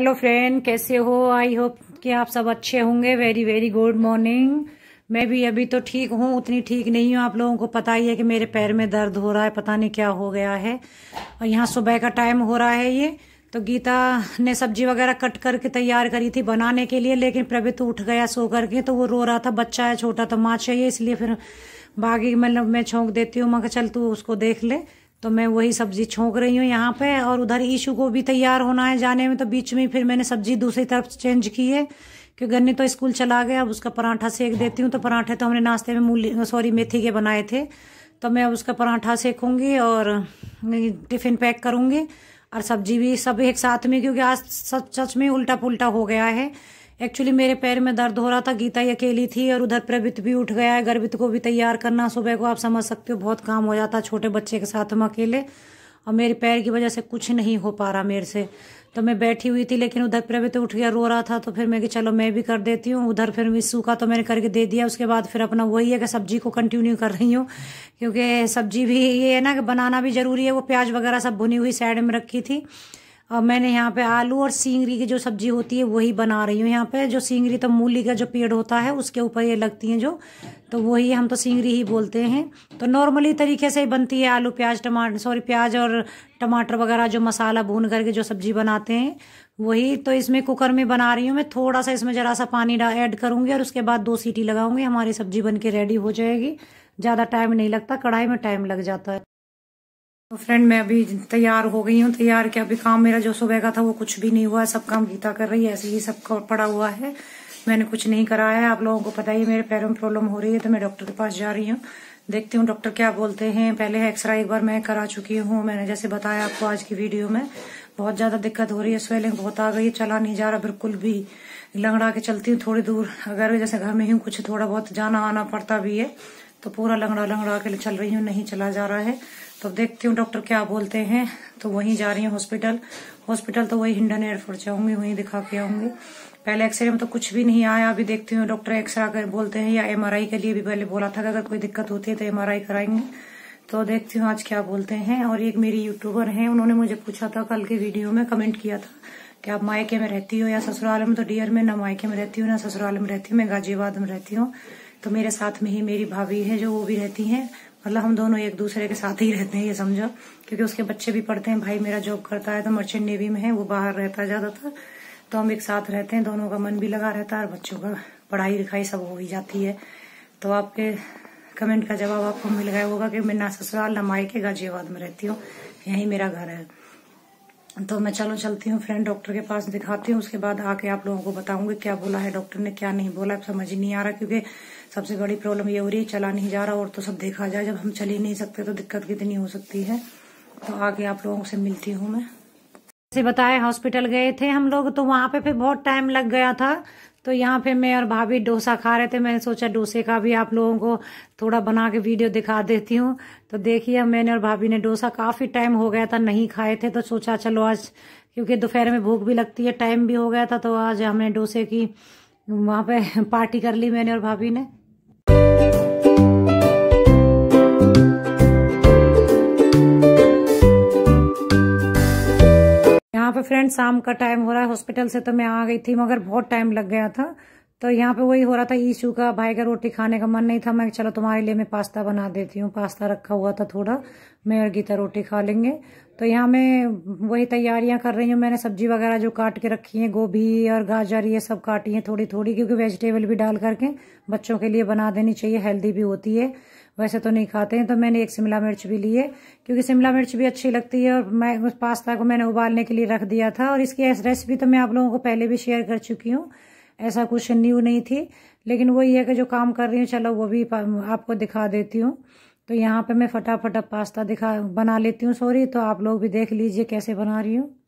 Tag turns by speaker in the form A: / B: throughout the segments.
A: hello friend कैसे हो I hope कि आप सब अच्छे होंगे वेरी वेरी गुड मॉर्निंग मैं भी अभी तो ठीक हूँ उतनी ठीक नहीं हूँ आप लोगों को पता ही है कि मेरे पैर में दर्द हो रहा है पता नहीं क्या हो गया है और यहाँ सुबह का टाइम हो रहा है ये तो गीता ने सब्जी वगैरह कट करके तैयार करी थी बनाने के लिए लेकिन प्रभित तो उठ गया सो करके तो वो रो रहा था बच्चा है छोटा तो माँ चाहिए इसलिए फिर बागी मतलब मैं छोंक देती हूँ मगर चल तू उसको देख ले तो मैं वही सब्जी छोंक रही हूँ यहाँ पे और उधर ईशू को भी तैयार होना है जाने में तो बीच में फिर मैंने सब्जी दूसरी तरफ चेंज की है कि गन्नी तो स्कूल चला गया अब उसका पराठा सेक देती हूँ तो पराठे तो हमने नाश्ते में मूली सॉरी मेथी के बनाए थे तो मैं अब उसका पराठा सेकूँगी और टिफ़िन पैक करूँगी और सब्जी भी सब एक साथ में क्योंकि आज सच सच में उल्टा पुल्टा हो गया है एक्चुअली मेरे पैर में दर्द हो रहा था गीता ही अकेली थी और उधर प्रवित भी उठ गया है गर्भित को भी तैयार करना सुबह को आप समझ सकते हो बहुत काम हो जाता छोटे बच्चे के साथ में अकेले और मेरे पैर की वजह से कुछ नहीं हो पा रहा मेरे से तो मैं बैठी हुई थी लेकिन उधर प्रवित उठ गया रो रहा था तो फिर मैं कि चलो मैं भी कर देती हूँ उधर फिर मैं का तो मैंने करके दे दिया उसके बाद फिर अपना वही है कि सब्जी को कंटिन्यू कर रही हूँ क्योंकि सब्जी भी ये है ना कि बनाना भी ज़रूरी है वो प्याज वगैरह सब भुनी हुई साइड में रखी थी और मैंने यहाँ पे आलू और सींगरी की जो सब्जी होती है वही बना रही हूँ यहाँ पे जो सींगरी तो मूली का जो पेड़ होता है उसके ऊपर ये लगती हैं जो तो वही हम तो सींगरी ही बोलते हैं तो नॉर्मली तरीके से ही बनती है आलू प्याज टमाटर सॉरी प्याज और टमाटर वगैरह जो मसाला भून करके जो सब्जी बनाते हैं वही तो इसमें कुकर में बना रही हूँ मैं थोड़ा सा इसमें ज़रा सा पानी ऐड करूँगी और उसके बाद दो सीटी लगाऊंगी हमारी सब्जी बन के रेडी हो जाएगी ज़्यादा टाइम नहीं लगता कढ़ाई में टाइम लग जाता है तो फ्रेंड मैं अभी तैयार हो गई हूँ तैयार के अभी काम मेरा जो सुबह का था वो कुछ भी नहीं हुआ सब काम गीता कर रही है ऐसे ही सब पड़ा हुआ है मैंने कुछ नहीं कराया है आप लोगों को पता ही मेरे पैरों में प्रॉब्लम हो रही है तो मैं डॉक्टर के पास जा रही हूँ देखती हूँ डॉक्टर क्या बोलते हैं पहले एक्सरे एक बार मैं करा चुकी हूँ मैंने जैसे बताया आपको आज की वीडियो में बहुत ज्यादा दिक्कत हो रही है स्वेलिंग बहुत आ गई है चला नहीं जा रहा बिल्कुल भी लंगड़ा के चलती हूँ थोड़ी दूर अगर जैसे घर में ही कुछ थोड़ा बहुत जाना आना पड़ता भी है तो पूरा लंगड़ा लंगड़ा के लिए चल रही हूँ नहीं चला जा रहा है तो देखती हूँ डॉक्टर क्या बोलते हैं तो वहीं जा रही हूँ हॉस्पिटल हॉस्पिटल तो वही हिंडन एयरफोर्ट जाऊंगी वहीं दिखा के आऊंगी पहले एक्सरे में तो कुछ भी नहीं आया अभी देखती हूँ डॉक्टर एक्सरे अगर बोलते हैं या एमआरआई के लिए भी पहले बोला था कि अगर कोई दिक्कत होती है तो एमआरआई कराएंगे तो देखती हूँ आज क्या बोलते हैं और एक मेरी यूट्यूबर है उन्होंने मुझे पूछा था कल के वीडियो में कमेंट किया था कि आप मायके में रहती हो या ससुराल में तो डियर में ना मायके में रहती हूँ ना ससुराल में रहती हूँ मैं गाजियाबाद में रहती हूँ तो मेरे साथ में ही मेरी भाभी है जो वो भी रहती हैं मतलब हम दोनों एक दूसरे के साथ ही रहते हैं ये समझो क्योंकि उसके बच्चे भी पढ़ते हैं भाई मेरा जॉब करता है तो मर्चेंट नेवी में है वो बाहर रहता है ज्यादातर तो हम एक साथ रहते हैं दोनों का मन भी लगा रहता है और बच्चों का पढ़ाई लिखाई सब हो ही जाती है तो आपके कमेंट का जवाब आपको मिल गया होगा कि मैं ना ससुराल ना माई के गाजियाबाद में रहती हूँ यही मेरा घर है तो मैं चलो चलती हूँ फ्रेंड डॉक्टर के पास दिखाती हूँ उसके बाद आके आप लोगों को बताऊंगी क्या बोला है डॉक्टर ने क्या नहीं बोला समझ नहीं आ रहा क्योंकि सबसे बड़ी प्रॉब्लम ये हो रही है चला नहीं जा रहा और तो सब देखा जाए जब हम चल ही नहीं सकते तो दिक्कत कितनी हो सकती है तो आगे आप लोगों से मिलती हूँ मैं जैसे बताए हॉस्पिटल गए थे हम लोग तो वहाँ पे फिर बहुत टाइम लग गया था तो यहाँ पे मैं और भाभी डोसा खा रहे थे मैंने सोचा डोसे का भी आप लोगों को थोड़ा बना के वीडियो दिखा देती हूँ तो देखिए मैंने और भाभी ने डोसा काफ़ी टाइम हो गया था नहीं खाए थे तो सोचा चलो आज क्योंकि दोपहर में भूख भी लगती है टाइम भी हो गया था तो आज हमने डोसे की वहां पे पार्टी कर ली मैंने और भाभी ने पे फ्रेंड शाम का टाइम हो रहा है हॉस्पिटल से तो मैं आ गई थी मगर बहुत टाइम लग गया था तो यहाँ पे वही हो रहा था ईशू का भाई का रोटी खाने का मन नहीं था मैं चलो तुम्हारे लिए मैं पास्ता बना देती हूँ पास्ता रखा हुआ था थोड़ा मैं और गीता रोटी खा लेंगे तो यहाँ मैं वही तैयारियाँ कर रही हूँ मैंने सब्जी वगैरह जो काट के रखी है गोभी और गाजर ये सब काटी है थोड़ी थोड़ी क्योंकि वेजिटेबल भी डाल करके बच्चों के लिए बना देनी चाहिए हेल्दी भी होती है वैसे तो नहीं खाते हैं तो मैंने एक शिमला मिर्च भी ली है क्योंकि शिमला मिर्च भी अच्छी लगती है और मैं उस पास्ता को मैंने उबालने के लिए रख दिया था और इसकी रेसिपी तो मैं आप लोगों को पहले भी शेयर कर चुकी हूँ ऐसा कुछ न्यू नहीं थी लेकिन ये है कि जो काम कर रही हूँ चलो वो भी आपको दिखा देती हूँ तो यहाँ पर मैं फटाफट पास्ता दिखा बना लेती हूँ सॉरी तो आप लोग भी देख लीजिए कैसे बना रही हूँ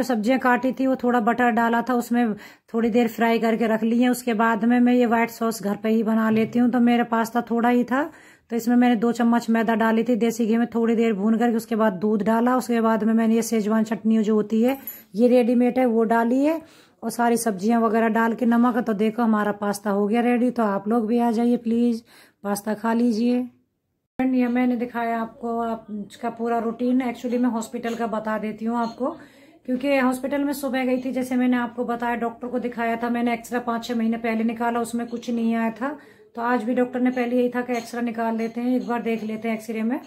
A: जो सब्जियां काटी थी वो थोड़ा बटर डाला था उसमें थोड़ी देर फ्राई करके रख ली है उसके बाद में मैं ये व्हाइट सॉस घर पे ही बना लेती हूँ तो मेरा पास्ता थोड़ा ही था तो इसमें मैंने दो चम्मच मैदा डाली थी देसी घी में थोड़ी देर भून करके उसके बाद दूध डाला उसके बाद में मैंने ये सेजवान चटनी जो होती है ये रेडीमेड है वो डाली है और सारी सब्जियां वगैरह डाल के नमक तो देखो हमारा पास्ता हो गया रेडी तो आप लोग भी आ जाइए प्लीज़ पास्ता खा लीजिए फ्रेंड ये मैंने दिखाया आपको आप पूरा रूटीन एक्चुअली मैं हॉस्पिटल का बता देती हूँ आपको क्योंकि हॉस्पिटल में सुबह गई थी जैसे मैंने आपको बताया डॉक्टर को दिखाया था मैंने एक्सरे पाँच छः महीने पहले निकाला उसमें कुछ नहीं आया था तो आज भी डॉक्टर ने पहले यही था कि एक्सरे निकाल लेते हैं एक बार देख लेते हैं एक्सरे में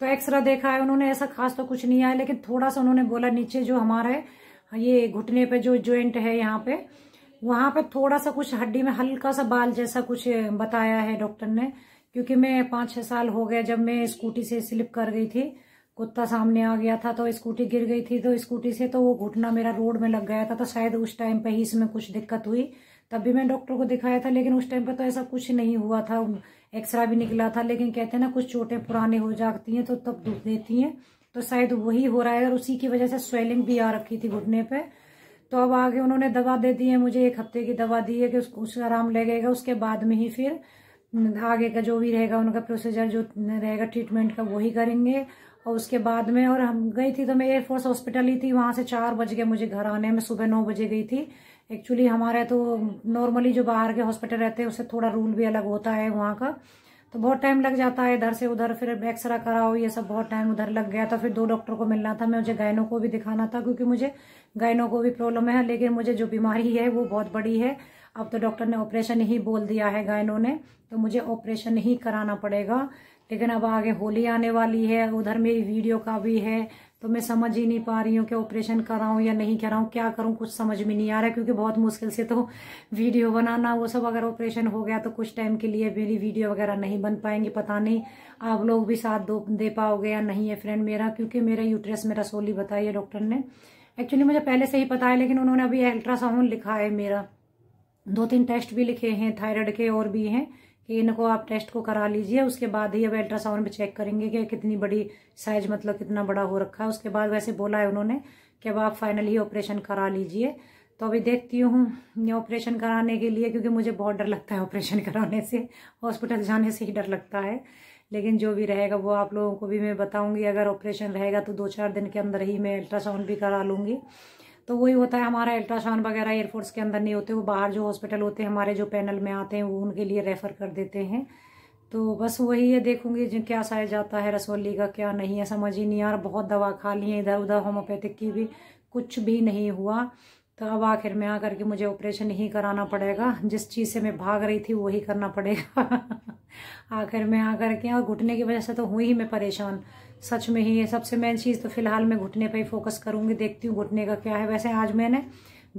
A: तो एक्सरे देखा है उन्होंने ऐसा खास तो कुछ नहीं आया लेकिन थोड़ा सा उन्होंने बोला नीचे जो हमारा है ये घुटने पे जो ज्वाइंट है यहाँ पे वहां पे थोड़ा सा कुछ हड्डी में हल्का सा बाल जैसा कुछ बताया है डॉक्टर ने क्योंकि मैं पाँच छः साल हो गया जब मैं स्कूटी से स्लिप कर गई थी कुत्ता सामने आ गया था तो स्कूटी गिर गई थी तो स्कूटी से तो वो घुटना मेरा रोड में लग गया था तो शायद उस टाइम पे ही इसमें कुछ दिक्कत हुई तब भी मैं डॉक्टर को दिखाया था लेकिन उस टाइम पर तो ऐसा कुछ नहीं हुआ था एक्सरा भी निकला था लेकिन कहते हैं ना कुछ चोटें पुरानी हो जाती हैं तो तब दुख देती हैं तो शायद वही हो रहा है और उसी की वजह से स्वेलिंग भी आ रखी थी घुटने पर तो अब आगे उन्होंने दवा दे दी है मुझे एक हफ्ते की दवा दी है कि उसको उससे आराम लगेगा उसके बाद में ही फिर आगे का जो भी रहेगा उनका प्रोसीजर जो रहेगा ट्रीटमेंट का वही करेंगे और उसके बाद में और हम गई थी तो मैं एयरफोर्स हॉस्पिटल ही थी वहां से चार बज गए मुझे घर आने में सुबह नौ बजे गई थी एक्चुअली हमारे तो नॉर्मली जो बाहर के हॉस्पिटल रहते हैं उससे थोड़ा रूल भी अलग होता है वहाँ का तो बहुत टाइम लग जाता है इधर से उधर फिर एक्सरे कराओ ये सब बहुत टाइम उधर लग गया था फिर दो डॉक्टर को मिलना था मैं मुझे गायनों को भी दिखाना था क्योंकि मुझे गायनों को भी प्रॉब्लम है लेकिन मुझे जो बीमारी है वो बहुत बड़ी है अब तो डॉक्टर ने ऑपरेशन ही बोल दिया है गायनों ने तो मुझे ऑपरेशन ही कराना पड़ेगा लेकिन अब आगे होली आने वाली है उधर मेरी वीडियो का भी है तो मैं समझ ही नहीं पा रही हूँ कि ऑपरेशन कराऊँ या नहीं कराऊँ क्या करूँ कुछ समझ में नहीं आ रहा है क्योंकि बहुत मुश्किल से तो वीडियो बनाना वो सब अगर ऑपरेशन हो गया तो कुछ टाइम के लिए मेरी वीडियो वगैरह नहीं बन पाएंगी पता नहीं आप लोग भी साथ दो दे पाओगे या नहीं है फ्रेंड मेरा क्योंकि मेरा यूट्रेस मेरा सोली बताई है डॉक्टर ने एक्चुअली मुझे पहले से ही पता है लेकिन उन्होंने अभी अल्ट्रासाउंड लिखा है मेरा दो तीन टेस्ट भी लिखे हैं थायराइड के और भी हैं कि इनको आप टेस्ट को करा लीजिए उसके बाद ही अब अल्ट्रासाउंड में चेक करेंगे कि कितनी बड़ी साइज मतलब कितना बड़ा हो रखा है उसके बाद वैसे बोला है उन्होंने कि अब आप फाइनली ऑपरेशन करा लीजिए तो अभी देखती हूँ ये ऑपरेशन कराने के लिए क्योंकि मुझे बहुत डर लगता है ऑपरेशन कराने से हॉस्पिटल जाने से ही डर लगता है लेकिन जो भी रहेगा वो आप लोगों को भी मैं बताऊंगी अगर ऑपरेशन रहेगा तो दो चार दिन के अंदर ही मैं अल्ट्रासाउंड भी करा लूँगी तो वही होता है हमारा अल्ट्रासाउंड वगैरह एयरफोर्स के अंदर नहीं होते वो बाहर जो हॉस्पिटल होते हैं हमारे जो पैनल में आते हैं वो उनके लिए रेफ़र कर देते हैं तो बस वही है देखूंगी जो क्या साया जाता है रसोली का क्या नहीं है समझ ही नहीं यार बहुत दवा खा ली है इधर उधर होम्योपैथिक की भी कुछ भी नहीं हुआ तो अब आखिर में आकर के मुझे ऑपरेशन ही कराना पड़ेगा जिस चीज़ से मैं भाग रही थी वही करना पड़ेगा आखिर में आकर के और घुटने की वजह से तो हुई ही मैं परेशान सच में ही ये सबसे मेन चीज़ तो फिलहाल मैं घुटने पर ही फोकस करूँगी देखती हूँ घुटने का क्या है वैसे आज मैंने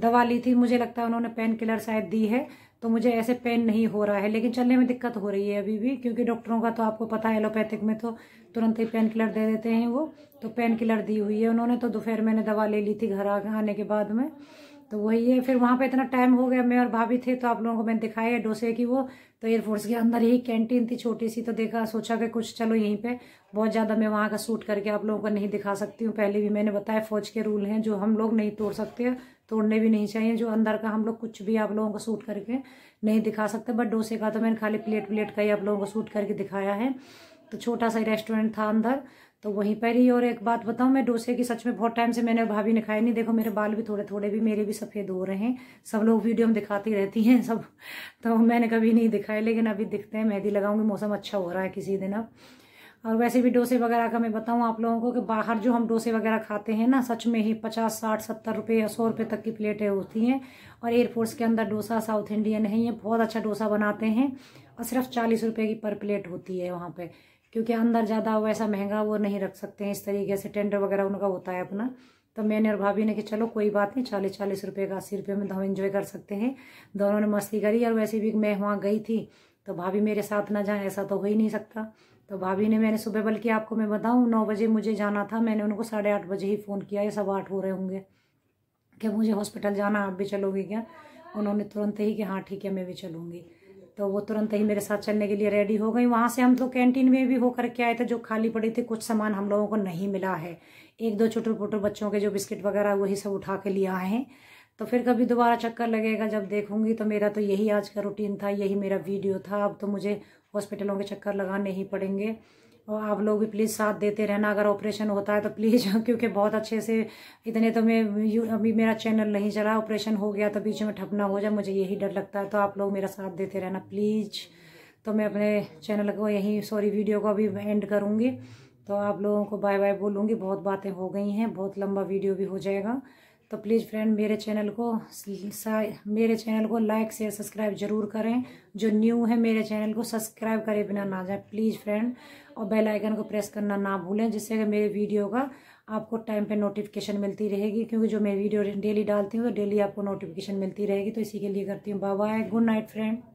A: दवा ली थी मुझे लगता है उन्होंने पेन किलर शायद दी है तो मुझे ऐसे पेन नहीं हो रहा है लेकिन चलने में दिक्कत हो रही है अभी भी क्योंकि डॉक्टरों का तो आपको पता है एलोपैथिक में तो तुरंत ही पेन किलर दे देते हैं वो तो पेन किलर दी हुई है उन्होंने तो दोपहर मैंने दवा ले ली थी घर आने के बाद में तो वही है फिर वहाँ पे इतना टाइम हो गया मैं और भाभी थे तो आप लोगों को मैंने दिखाया है डोसे की वो तो एयरफोर्स के अंदर ही कैंटीन थी छोटी सी तो देखा सोचा कि कुछ चलो यहीं पे बहुत ज़्यादा मैं वहाँ का सूट करके आप लोगों को नहीं दिखा सकती हूँ पहले भी मैंने बताया फ़ौज के रूल हैं जो हम लोग नहीं तोड़ सकते तोड़ने भी नहीं चाहिए जो अंदर का हम लोग कुछ भी आप लोगों को सूट करके नहीं दिखा सकते बट डोसे का तो मैंने खाली प्लेट प्लेट का ही आप लोगों को सूट करके दिखाया है तो छोटा सा रेस्टोरेंट था अंदर तो वहीं पर ही और एक बात बताऊं मैं डोसे की सच में बहुत टाइम से मैंने भाभी ने खाए नहीं देखो मेरे बाल भी थोड़े थोड़े भी मेरे भी सफ़ेद हो रहे हैं सब लोग वीडियो में दिखाती रहती हैं सब तो मैंने कभी नहीं दिखाए लेकिन अभी दिखते हैं मेहंदी लगाऊंगी मौसम अच्छा हो रहा है किसी दिन अब और वैसे भी डोसे वगैरह का मैं बताऊँ आप लोगों को कि बाहर जो हम डोसे वगैरह खाते हैं ना सच में ही पचास साठ सत्तर रुपये या सौ रुपये तक की प्लेटें होती हैं और एयरफोर्स के अंदर डोसा साउथ इंडियन है ये बहुत अच्छा डोसा बनाते हैं और सिर्फ चालीस रुपये की पर प्लेट होती है वहाँ पर क्योंकि अंदर ज़्यादा वो ऐसा महंगा वो नहीं रख सकते हैं इस तरीके से टेंडर वगैरह उनका होता है अपना तो मैंने और भाभी ने कि चलो कोई बात नहीं चालीस चालीस रुपये का अस्सी रुपये में तो हम इन्जॉय कर सकते हैं दोनों ने मस्ती करी और वैसे भी मैं वहाँ गई थी तो भाभी मेरे साथ ना जाए ऐसा तो हो ही नहीं सकता तो भाभी ने मैंने सुबह बल्कि आपको मैं बताऊँ नौ बजे मुझे जाना था मैंने उनको साढ़े आठ बजे ही फ़ोन किया या सब आठ हो रहे होंगे क्या मुझे हॉस्पिटल जाना आप भी चलोगे क्या उन्होंने तुरंत ही कि हाँ ठीक है मैं भी चलूँगी तो वो तुरंत ही मेरे साथ चलने के लिए रेडी हो गई वहाँ से हम लोग कैंटीन में भी होकर के आए थे जो खाली पड़ी थी कुछ सामान हम लोगों को नहीं मिला है एक दो छोटे पुटर बच्चों के जो बिस्किट वगैरह वही सब उठा के लिए आए हैं तो फिर कभी दोबारा चक्कर लगेगा जब देखूंगी तो मेरा तो यही आज का रूटीन था यही मेरा वीडियो था अब तो मुझे हॉस्पिटलों के चक्कर लगाने ही पड़ेंगे और आप लोग भी प्लीज़ साथ देते रहना अगर ऑपरेशन होता है तो प्लीज़ क्योंकि बहुत अच्छे से इतने तो मैं अभी मेरा चैनल नहीं चला ऑपरेशन हो गया तो बीच में ठपना हो जाए मुझे यही डर लगता है तो आप लोग मेरा साथ देते रहना प्लीज़ तो मैं अपने चैनल को यहीं सॉरी वीडियो को अभी एंड करूँगी तो आप लोगों को बाय बाय बोलूँगी बहुत बातें हो गई हैं बहुत लंबा वीडियो भी हो जाएगा तो प्लीज़ फ्रेंड मेरे चैनल को मेरे चैनल को लाइक शेयर सब्सक्राइब जरूर करें जो न्यू है मेरे चैनल को सब्सक्राइब करें बिना ना जाए प्लीज़ फ्रेंड और बेल आइकन को प्रेस करना ना भूलें जिससे कि मेरे वीडियो का आपको टाइम पे नोटिफिकेशन मिलती रहेगी क्योंकि जो मैं वीडियो डेली डालती हूँ तो डेली आपको नोटिफिकेशन मिलती रहेगी तो इसी के लिए करती हूँ बाय गुड नाइट फ्रेंड